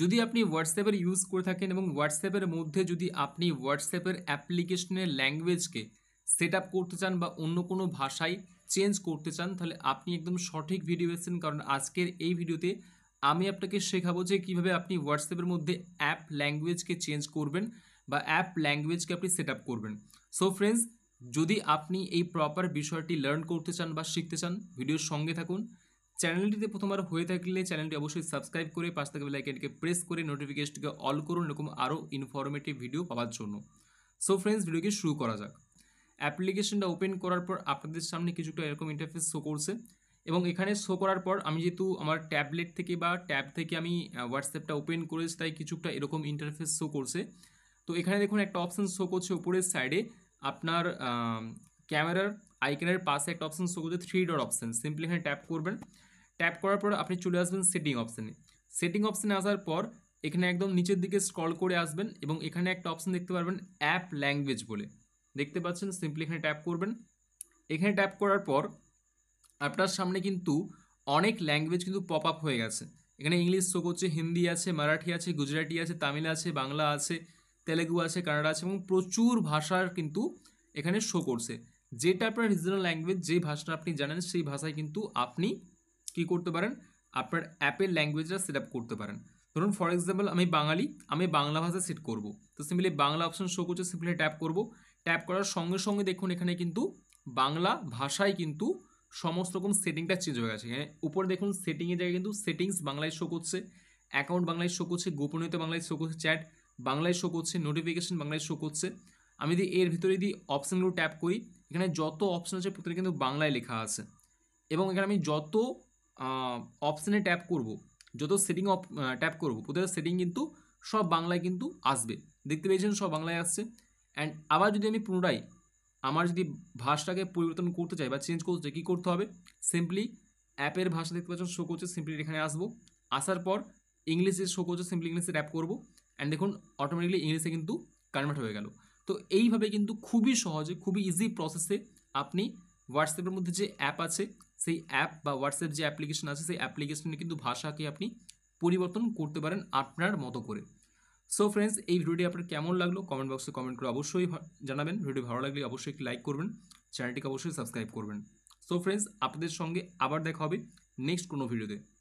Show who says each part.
Speaker 1: যদি আপনি হোয়াটসঅ্যাপের ইউজ করে থাকেন এবং হোয়াটসঅ্যাপের মধ্যে যদি আপনি হোয়াটসঅ্যাপের অ্যাপ্লিকেশনের ল্যাঙ্গুয়েজকে সেট আপ করতে চান বা অন্য কোনো ভাষায় চেঞ্জ করতে চান তাহলে আপনি একদম সঠিক ভিডিও এসেছেন কারণ আজকের এই ভিডিওতে আমি আপনাকে শেখাবো যে কীভাবে আপনি হোয়াটসঅ্যাপের মধ্যে অ্যাপ ল্যাঙ্গুয়েজকে চেঞ্জ করবেন বা অ্যাপ ল্যাঙ্গুয়েজকে আপনি সেট আপ করবেন সো ফ্রেন্ডস যদি আপনি এই প্রপার বিষয়টি লার্ন করতে চান বা শিখতে চান ভিডিওর সঙ্গে থাকুন চ্যানেলটিতে প্রথমবার হয়ে থাকলে চ্যানেলটি অবশ্যই সাবস্ক্রাইব করে পাশ থেকে বেলাইকেনকে প্রেস করে নোটিফিকেশনটিকে অল করুন এরকম আরও ইনফরমেটিভ ভিডিও পাওয়ার জন্য সো ফ্রেন্ডস ভিডিওকে শুরু করা যাক অ্যাপ্লিকেশনটা ওপেন করার পর আপনাদের সামনে কিছুটা এরকম ইন্টারফেস শো করছে এবং এখানে শো করার পর আমি যেহেতু আমার ট্যাবলেট থেকে বা ট্যাব থেকে আমি হোয়াটসঅ্যাপটা ওপেন করেছি তাই কিছুটা এরকম ইন্টারফেস শো করছে তো এখানে দেখুন একটা অপশান শো করছে উপরের সাইডে আপনার ক্যামেরার আইকনের পাশে একটা অপশান শো করছে থ্রি ডট অপশান সিম্পলি এখানে ট্যাপ করবেন ট্যাপ করার পর আপনি চলে আসবেন সেটিং অপশানে সেটিং অপশানে আসার পর এখানে একদম নিচের দিকে স্ক্রল করে আসবেন এবং এখানে একটা অপশান দেখতে পারবেন অ্যাপ ল্যাঙ্গুয়েজ বলে দেখতে পাচ্ছেন সিম্পলি এখানে ট্যাপ করবেন এখানে ট্যাপ করার পর আপনার সামনে কিন্তু অনেক ল্যাঙ্গুয়েজ কিন্তু পপ আপ হয়ে গেছে এখানে ইংলিশ শো করছে হিন্দি আছে মারাঠি আছে গুজরাটি আছে তামিল আছে বাংলা আছে তেলেগু আছে কানাডা আছে এবং প্রচুর ভাষার কিন্তু এখানে শো করছে যেটা আপনার রিজনাল ল্যাঙ্গুয়েজ যে ভাষাটা আপনি জানেন সেই ভাষায় কিন্তু আপনি কি করতে পারেন আপনার অ্যাপের ল্যাঙ্গুয়েজটা সেট আপ করতে পারেন ধরুন ফর এক্সাম্পল আমি বাঙালি আমি বাংলা ভাষা সেট করব তো সিম্পলি বাংলা অপশন শো করছে সিম্পলি ট্যাপ করব ট্যাপ করার সঙ্গে সঙ্গে দেখুন এখানে কিন্তু বাংলা ভাষায় কিন্তু সমস্ত রকম সেটিংটা চেঞ্জ হয়ে গেছে এখানে উপরে দেখুন সেটিংয়ের জায়গায় কিন্তু সেটিংস বাংলায় শো করছে অ্যাকাউন্ট বাংলায় শো করছে গোপনীয়তা বাংলায় শো করছে চ্যাট বাংলায় শো করছে নোটিফিকেশন বাংলায় শো করছে আমি যদি এর ভিতরে যদি অপশানগুলো ট্যাপ করি এখানে যত অপশান আছে প্রত্যেকটা কিন্তু বাংলায় লেখা আছে এবং এখানে আমি যত অপশানে ট্যাপ করব যত সেটিং অপ ট্যাপ করব প্রত্যেকটা সেটিং কিন্তু সব বাংলায় কিন্তু আসবে দেখতে পেয়েছেন সব বাংলায় আসছে অ্যান্ড আবার যদি আমি পুনরায় আমার যদি ভাষাটাকে পরিবর্তন করতে চাই বা চেঞ্জ করতে চাই কী করতে হবে সিম্পলি অ্যাপের ভাষা দেখতে পাচ্ছেন শো করছে সিম্পলি এখানে আসবো আসার পর ইংলিশে শো করছে সিম্পলি ইংলিশে ট্যাপ করবো অ্যান্ড দেখুন অটোমেটিকলি ইংলিশে কিন্তু কনভার্ট হয়ে গেল তো এইভাবে কিন্তু খুবই সহজে খুবই ইজি প্রসেসে আপনি হোয়াটসঅ্যাপের মধ্যে যে অ্যাপ আছে সেই অ্যাপ বা হোয়াটসঅ্যাপ যে অ্যাপ্লিকেশন আছে সেই অ্যাপ্লিকেশনে কিন্তু ভাষাকে আপনি পরিবর্তন করতে পারেন আপনার মতো করে সো ফ্রেন্ডস এই ভিডিওটি আপনার কেমন লাগলো কমেন্ট বক্সে কমেন্ট করে অবশ্যই জানাবেন ভিডিও ভালো লাগলে অবশ্যই একটি লাইক করবেন চ্যানেলটিকে অবশ্যই সাবস্ক্রাইব করবেন সো ফ্রেন্ডস আপনাদের সঙ্গে আবার দেখা হবে নেক্সট কোনো ভিডিওতে